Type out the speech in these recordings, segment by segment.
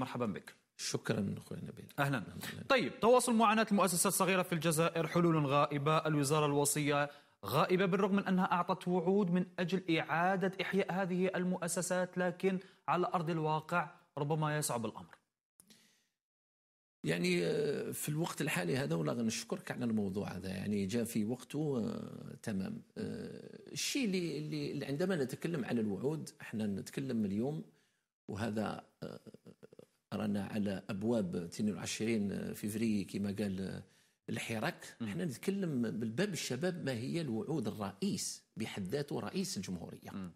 مرحبا بك شكرا اخوي نبيل اهلا, طيب تواصل معاناه المؤسسات الصغيره في الجزائر حلول غائبه الوزاره الوصيه غائبه بالرغم من انها اعطت وعود من اجل اعاده احياء هذه المؤسسات لكن على ارض الواقع ربما يصعب الامر يعني آه، في الوقت الحالي هذا ولا نشكرك على الموضوع هذا يعني جاء في وقته آه، تمام آه، الشيء اللي, اللي عندما نتكلم على الوعود احنا نتكلم اليوم وهذا رانا على ابواب 22 فيفري كما قال الحراك احنا نتكلم بالباب الشباب ما هي الوعود الرئيس بحد ذاته رئيس الجمهوريه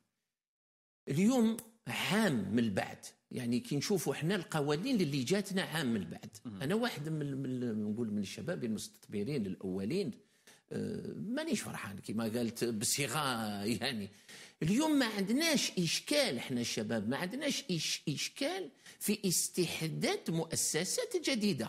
اليوم عام من بعد يعني كي نشوفوا احنا القوانين اللي جاتنا عام من بعد انا واحد من نقول من الشباب المستثمرين الاولين أه، مانيش فرحان كما قالت بصيغه يعني اليوم ما عندناش إشكال احنا الشباب ما عندناش إش إشكال في استحداث مؤسسات جديدة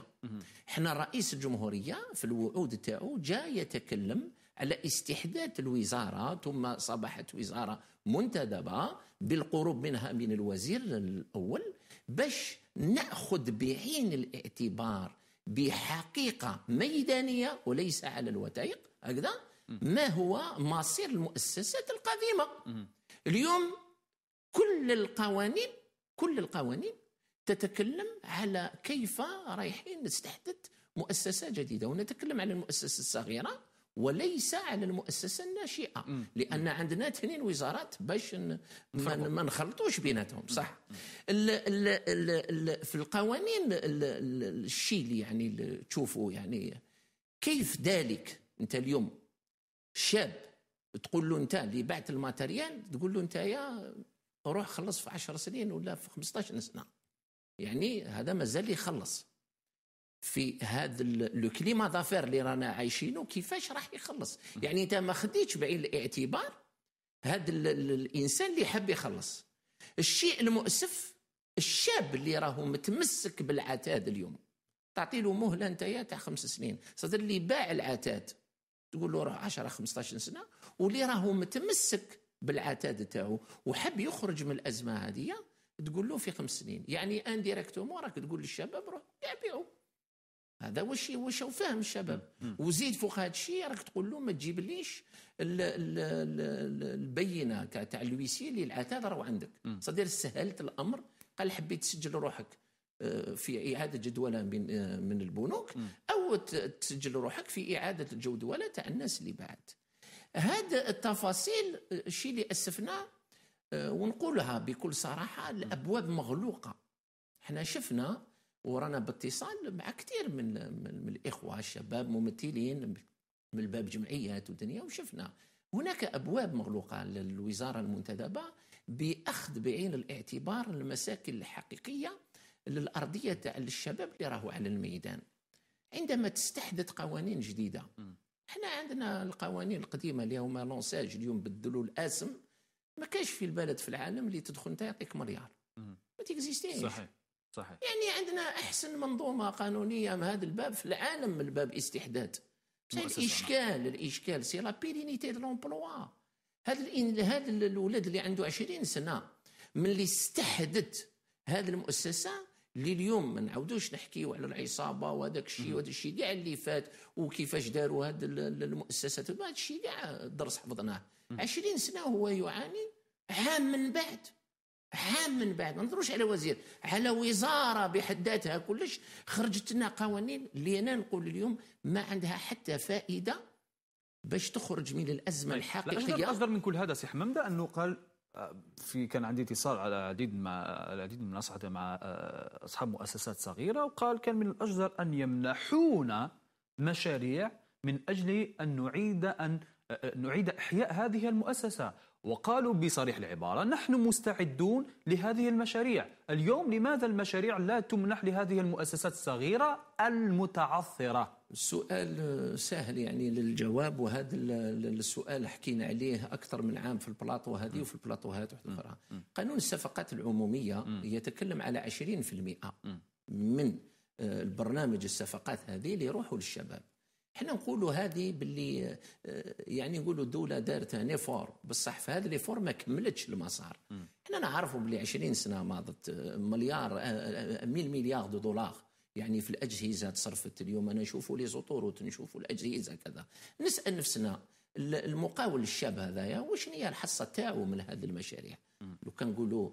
احنا رئيس الجمهورية في الوعود تاعو جاء يتكلم على استحداث الوزارة ثم صبحت وزارة منتدبة بالقرب منها من الوزير الأول باش نأخذ بعين الاعتبار بحقيقة ميدانية وليس على الوثائق هكذا ما هو مصير المؤسسات القديمه اليوم كل القوانين كل القوانين تتكلم على كيف رايحين نستحدث مؤسسه جديده ونتكلم على المؤسسه الصغيره وليس على المؤسسه الناشئه مم. لان عندنا اثنين وزارات باش ما نخلطوش بيناتهم صح الـ الـ الـ الـ في القوانين الشيء يعني اللي يعني تشوفوا يعني كيف ذلك انت اليوم شاب تقول له انت اللي بعت الماتريال تقول له انت يا روح خلص في 10 سنين ولا في 15 سنه يعني هذا مازال يخلص في هذا لو كليما دافير اللي رانا عايشينه كيفاش راح يخلص يعني انت ما خديتش بعين الاعتبار هذا الانسان اللي حاب يخلص الشيء المؤسف الشاب اللي راهو متمسك بالعتاد اليوم تعطي له مهله انت تاع خمس سنين صدر اللي باع العتاد تقول له راه 10 15 سنه واللي راهو متمسك بالعتاد تاعو وحب يخرج من الازمه هذه تقول له في خمس سنين يعني انديريكتومون راك تقول للشباب روح بيعوا هذا واش واش فاهم الشباب وزيد فوق هذا الشيء راك تقول له ما تجيبليش البينه تاع الويسي اللي العتاد راهو عندك صدير سهلت الامر قال حبيت تسجل روحك آه، في إعادة جدوله من آه، من البنوك أو تسجل روحك في إعادة الجدولة تاع الناس اللي بعد هذا التفاصيل الشيء آه، اللي أسفنا ونقولها بكل صراحة الأبواب مغلوقة احنا شفنا ورانا باتصال مع كثير من, من, من الإخوة الشباب ممثلين من باب جمعيات ودنيا وشفنا هناك أبواب مغلوقة للوزارة المنتدبة بأخذ بعين الاعتبار المساكن الحقيقية للارضيه تاع الشباب اللي راهو على الميدان عندما تستحدث قوانين جديده احنا عندنا القوانين القديمه اللي هما لونساج اليوم بدلوا الاسم ما كاش في البلد في العالم اللي تدخل انت يعطيك مليار ما تيكزيستيش صحيح صحيح يعني عندنا احسن منظومه قانونيه من هذا الباب في العالم من باب استحداث بصح الاشكال الاشكال سي لا بيرينيتي دو لومبلوا هذا هذا الولد اللي عنده 20 سنه من اللي استحدث هذه المؤسسه اللي اليوم ما نعاودوش نحكيو على العصابه وهذاك الشيء وهذا الشيء كاع اللي فات وكيفاش داروا هاد المؤسسات هذا الشيء كاع الدرس حفظناه 20 سنه هو يعاني عام من بعد عام من بعد ما نهضروش على وزير على وزاره بحد ذاتها كلش خرجت لنا قوانين اللي انا نقول اليوم ما عندها حتى فائده باش تخرج من الازمه طيب، الحقيقيه لا من كل هذا سي حمام انه قال في كان عندي اتصال على العديد مع العديد آه، من اصحابي مع اصحاب مؤسسات صغيره وقال كان من الاجدر ان يمنحونا مشاريع من اجل ان نعيد ان آه، آه، نعيد احياء هذه المؤسسه وقالوا بصريح العبارة نحن مستعدون لهذه المشاريع اليوم لماذا المشاريع لا تمنح لهذه المؤسسات الصغيرة المتعثرة السؤال سهل يعني للجواب وهذا السؤال حكينا عليه أكثر من عام في البلاطو هذه وفي البلاطوهات هذه أخرى قانون الصفقات العمومية يتكلم على 20% من آه، البرنامج الصفقات هذه اللي يروحوا للشباب احنا نقولوا هذه باللي آه، يعني نقولوا الدوله دارت ان ايفور بصح في هذا ليفور ما كملتش المسار احنا نعرفوا باللي 20 سنه ماضت آه، مليار 100 آه، مليار دولار يعني في الاجهزه تصرفت اليوم انا نشوفوا لي زوطوروت نشوفوا الاجهزه كذا نسال نفسنا المقاول الشاب هذايا واش هي الحصه تاعو من هذه المشاريع لو كان نقولوا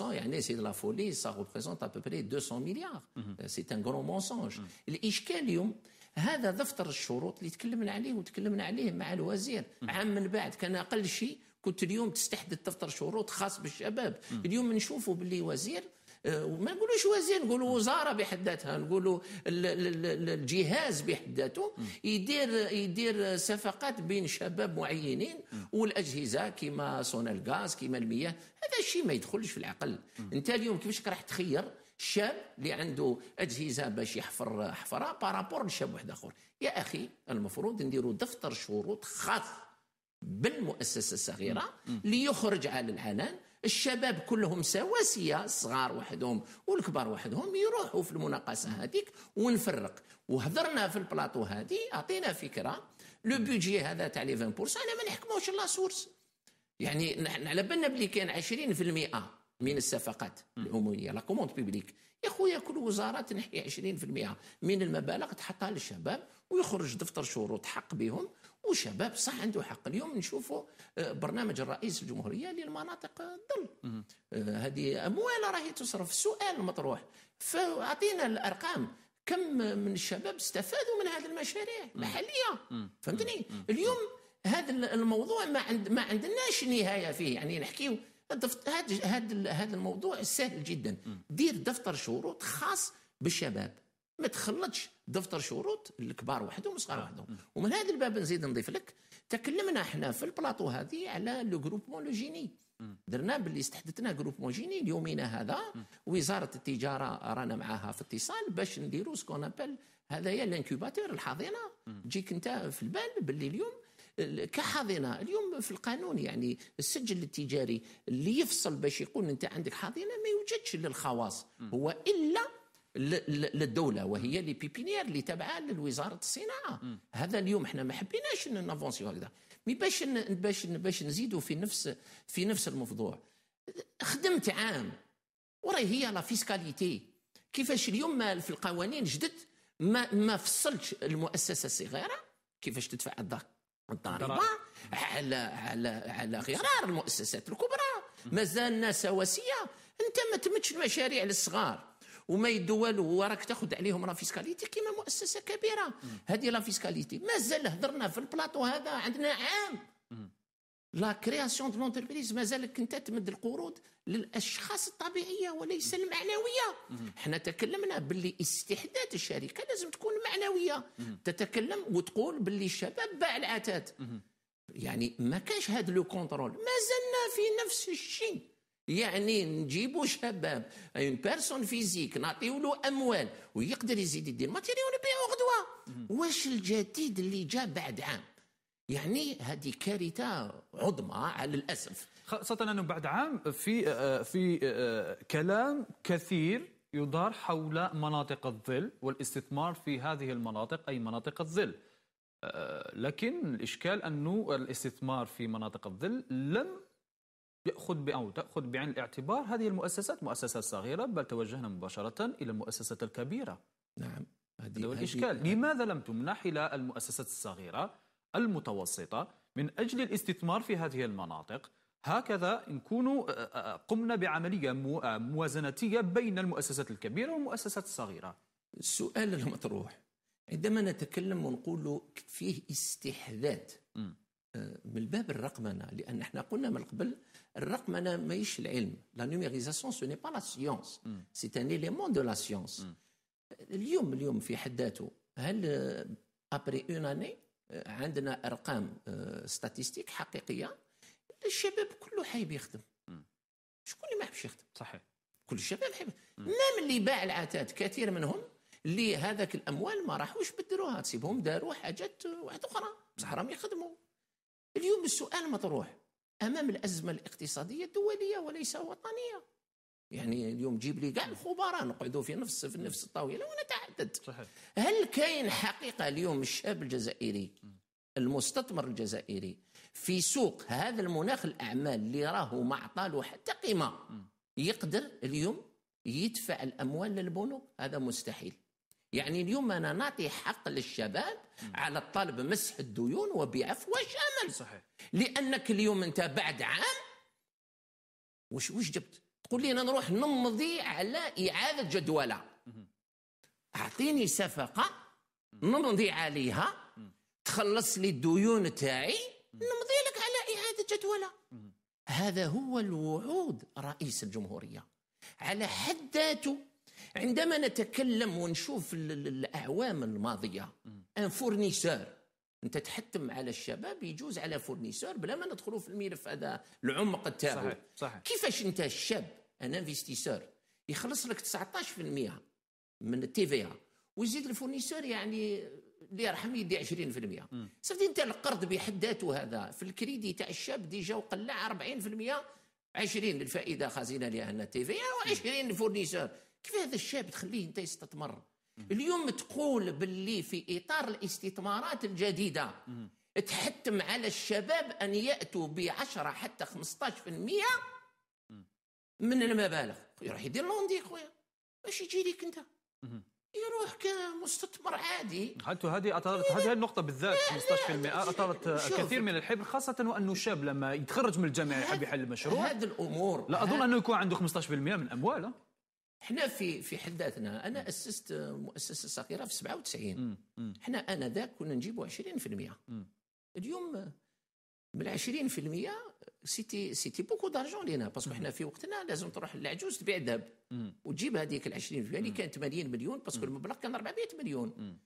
20% يعني سي لا فولي سا ريبريزونت ا بوبري 200 مليار سي ان غرو مونسونج الاشكال اليوم هذا دفتر الشروط اللي تكلمنا عليه وتكلمنا عليه مع الوزير عام من بعد كان اقل شيء كنت اليوم تستحدث دفتر شروط خاص بالشباب اليوم نشوفوا باللي وزير آه، وما نقولوش وزير نقولوا وزاره بحد ذاتها نقولوا الجهاز بحد ذاته يدير يدير صفقات بين شباب معينين والاجهزه كما سونالغاز كما المياه هذا الشيء ما يدخلش في العقل انت اليوم كيفاش راح تخير شاب اللي عنده اجهزه باش يحفر حفره بارابور لشاب واحد اخر يا اخي المفروض نديروا دفتر شروط خاص بالمؤسسه الصغيره ليخرج على العلن الشباب كلهم سواسية الصغار وحدهم والكبار وحدهم يروحوا في المناقصة هذيك ونفرق وهضرنا في البلاطو هذه أعطينا فكرة لو بيجي هذا تاع لي 20% أنا ما نحكموش لا سورس يعني على بالنا بلي كان 20% من الصفقات العموميه لا كوموند بيبليك يا خويا كل وزاره تنحي 20% من المبالغ تحطها للشباب ويخرج دفتر شروط حق بهم وشباب صح عنده حق اليوم نشوفوا آه، برنامج الرئيس الجمهوريه للمناطق الظل آه، هذه اموال راهي تصرف السؤال المطروح فاعطينا الارقام كم من الشباب استفادوا من هذه المشاريع محليه فهمتني اليوم هذا الموضوع ما عند ما عندناش نهايه فيه يعني نحكيو هذا هذا هذا الموضوع سهل جدا دير دفتر شروط خاص بالشباب ما تخلطش دفتر شروط الكبار وحدهم والصغار آه. وحدهم ومن هذا الباب نزيد نضيف لك تكلمنا احنا في البلاطو هذه على لو جروب مونوجيني درنا باللي استحدثنا جروب جيني اليومين هذا وزاره التجاره رانا معاها في اتصال باش نديروا سكون ابل هذايا الانكوباتور الحاضنه تجيك انت في البال باللي اليوم كحاضنه اليوم في القانون يعني السجل التجاري اللي يفصل باش يقول انت عندك حاضنه ما يوجدش للخواص هو الا للدوله وهي لي بيبينير اللي تابعه لوزاره الصناعه م. هذا اليوم احنا ما حبيناش نافونسيو هكذا مي باش باش باش نزيدوا في نفس في نفس الموضوع خدمت عام وراهي هي لا فيسكاليتي كيفاش اليوم في القوانين جدد ما ما فصلتش المؤسسه الصغيره كيفاش تدفع الضغط الضريبه على على على غرار المؤسسات الكبرى مازالنا سواسيه انت ما تمتش المشاريع للصغار وما يدوا والو وراك تاخذ عليهم لا فيسكاليتي كيما مؤسسه كبيره هذه لا فيسكاليتي مازال هضرنا في البلاطو هذا عندنا عام لا كرياسيون دو لونتربريز مازالك انت تمد القروض للاشخاص الطبيعيه وليس المعنويه احنا تكلمنا باللي استحداث الشركه لازم تكون معنويه تتكلم وتقول باللي الشباب باع العتاد يعني ما كانش هذا لو كونترول مازلنا في نفس الشيء يعني نجيبوا شباب اون بيرسون فيزيك نعطيو له اموال ويقدر يزيد يدير ماتيري ونبيعو غدوه واش الجديد اللي جاء بعد عام يعني هذه كارثه عظمى على الاسف خاصه انه بعد عام في في كلام كثير يدار حول مناطق الظل والاستثمار في هذه المناطق اي مناطق الظل لكن الاشكال انه الاستثمار في مناطق الظل لم ياخذ او تاخذ بعين الاعتبار هذه المؤسسات مؤسسات صغيره بل توجهنا مباشره الى المؤسسات الكبيره نعم هذا هو الاشكال لماذا لم تمنح الى المؤسسات الصغيره المتوسطة من أجل الاستثمار في هذه المناطق هكذا نكون آه، آه، آه، قمنا بعملية موازنتية بين المؤسسات الكبيرة والمؤسسات الصغيرة السؤال المطروح عندما نتكلم ونقول فيه استحداث من باب الرقمنه لان احنا قلنا من قبل الرقمنه ماهيش العلم لا نوميريزاسيون سو با لا سيونس سي ان اليمون دو لا سيونس اليوم اليوم في حد ذاته هل ابري اون اني عندنا ارقام آه، ستاتيستيك حقيقيه الشباب كله حايب يخدم شكون اللي ما حبش يخدم صحيح كل الشباب حيب مام نعم، اللي باع العتاد كثير منهم اللي هذاك الاموال ما راحوش بدروها تسيبهم داروا حاجات واحده اخرى بصح راهم يخدموا اليوم السؤال مطروح امام الازمه الاقتصاديه الدوليه وليس وطنيه يعني اليوم جيب لي كاع الخبراء نقعدوا في نفس في نفس الطاوله ونتعدد صحيح. هل كاين حقيقه اليوم الشاب الجزائري المستثمر الجزائري في سوق هذا المناخ الاعمال اللي راه ما عطاله حتى قيمه يقدر اليوم يدفع الاموال للبنوك هذا مستحيل يعني اليوم انا نعطي حق للشباب على الطالب مسح الديون وبعفو شامل صحيح لانك اليوم انت بعد عام وش وش جبت قول لي انا نروح نمضي على اعاده جدوله اعطيني صفقه نمضي عليها تخلص لي الديون تاعي نمضي لك على اعاده جدوله هذا هو الوعود رئيس الجمهوريه على حد ذاته عندما نتكلم ونشوف الاعوام الماضيه ان فورنيسور انت تحتم على الشباب يجوز على فورنيسور بلا ما ندخلوا في الملف هذا العمق تاعه صحيح صحيح كيفاش انت الشاب ان انفستيسور يخلص لك 19% من التي في ويزيد الفورنيسور يعني اللي يرحم يدي 20% صافي انت القرض بحد ذاته هذا في الكريدي تاع الشاب ديجا وقلع 40% 20 الفائده خزينه لها تي في و20 الفورنيسور كيف هذا الشاب تخليه انت يستثمر اليوم تقول باللي في اطار الاستثمارات الجديده تحتم على الشباب ان ياتوا ب 10 حتى 15% من المبالغ يروح يدير لوندي خويا باش يجي ليك انت يروح كمستثمر عادي هاتوا هذه اثرت هذه النقطه بالذات 15% اثرت كثير من الحبر خاصه وانه شاب لما يتخرج من الجامعه يحب يحل مشروع هذه الامور لا اظن انه يكون عنده 15% من امواله احنا في في حد ذاتنا انا اسست مؤسسه صغيره في 97 احنا انذاك كنا نجيبوا 20% اليوم من 20% سيتي سيتي بوكو دارجون لينا باسكو حنا في وقتنا لازم تروح للعجوز تبيع ذهب وتجيب هذيك ال 20% اللي كانت 80 مليون باسكو المبلغ كان 400 مليون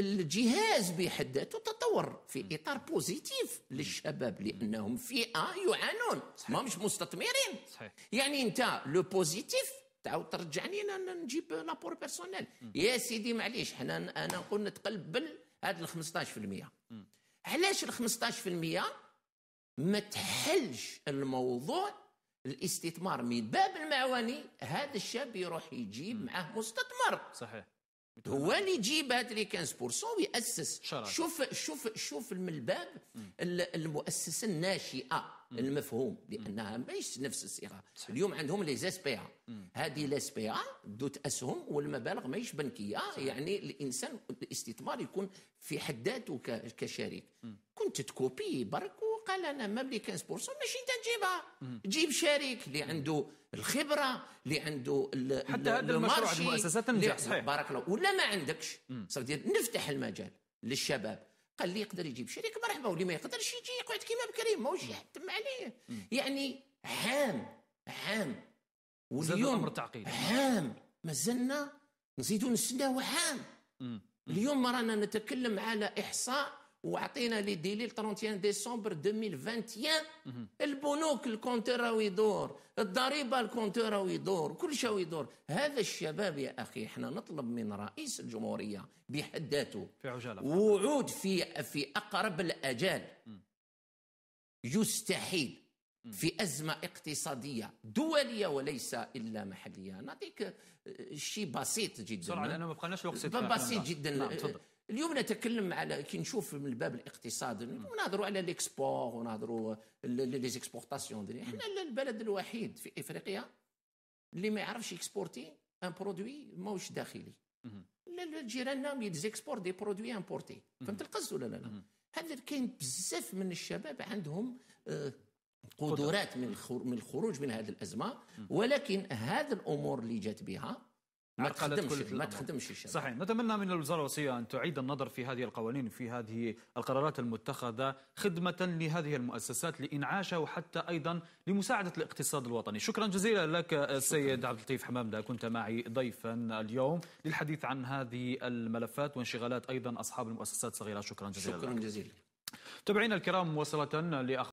الجهاز بحد ذاته تطور في اطار بوزيتيف للشباب لانهم فئه يعانون ما مش مستثمرين صحيح. يعني انت لو بوزيتيف تعاود ترجعني انا نجيب لابور بيرسونيل يا سيدي معليش حنا انا نقول نتقلب بال هذا ال 15% علاش ال 15% ما تحلش الموضوع الاستثمار من باب المعواني هذا الشاب يروح يجيب معاه مستثمر صحيح هو اللي يجيب هاد لي 15% ويأسس شركة. شوف شوف شوف من الباب المؤسسه الناشئه المفهوم لانها ماشي نفس الصيغه اليوم عندهم لي زاسبيا هذه ليسبيا دوت اسهم والمبالغ ماهيش بنكيه يعني الانسان الاستثمار يكون في حد ذاته كشريك كنت تكوبي برك قال انا ما بلي 15% ماشي انت تجيبها جيب شريك اللي عنده الخبره اللي عنده حتى هذا المشروع المؤسسه تنجح صحيح بارك الله ولا ما عندكش نفتح المجال للشباب قال لي يقدر يجيب شريك مرحبا واللي ما يقدرش يجي يقعد كيما بكريم ماهوش يحتم عليه يعني عام عام واليوم عام مازلنا نزيدوا نستناو عام اليوم رانا نتكلم على احصاء وعطينا لي ديلي 31 ديسمبر 2021 البنوك الكونتور راهو يدور الضريبه الكونتور راهو يدور كل شيء يدور هذا الشباب يا اخي احنا نطلب من رئيس الجمهوريه بحد ذاته في عجاله وعود في في اقرب الاجال يستحيل في أزمة اقتصادية دولية وليس إلا محلية نعطيك آه، شيء بسيط جدا بسرعة لأنه ما بقناش وقت بسيط جدا نعم اليوم نتكلم على كي نشوف من الباب الاقتصادي ونهضروا على ليكسبور ونهضروا لي زيكسبورتاسيون حنا البلد الوحيد في افريقيا اللي ما يعرفش يكسبورتي ان برودوي ماهوش داخلي جيراننا نعم يتزيكسبور دي برودوي امبورتي فهمت القصد ولا لا هذا كاين بزاف من الشباب عندهم آه، قدرات من الخروج من هذه الازمه ولكن هذه الامور اللي جات بها ما تخدمش ما تخدمش الشباب صحيح نتمنى من الوزاره الوصيه ان تعيد النظر في هذه القوانين وفي هذه القرارات المتخذه خدمه لهذه المؤسسات لانعاشها وحتى ايضا لمساعده الاقتصاد الوطني شكرا جزيلا لك السيد عبد اللطيف حمامده كنت معي ضيفا اليوم للحديث عن هذه الملفات وانشغالات ايضا اصحاب المؤسسات الصغيره شكرا جزيلا شكرا جزيلا تابعينا الكرام مواصله لاخ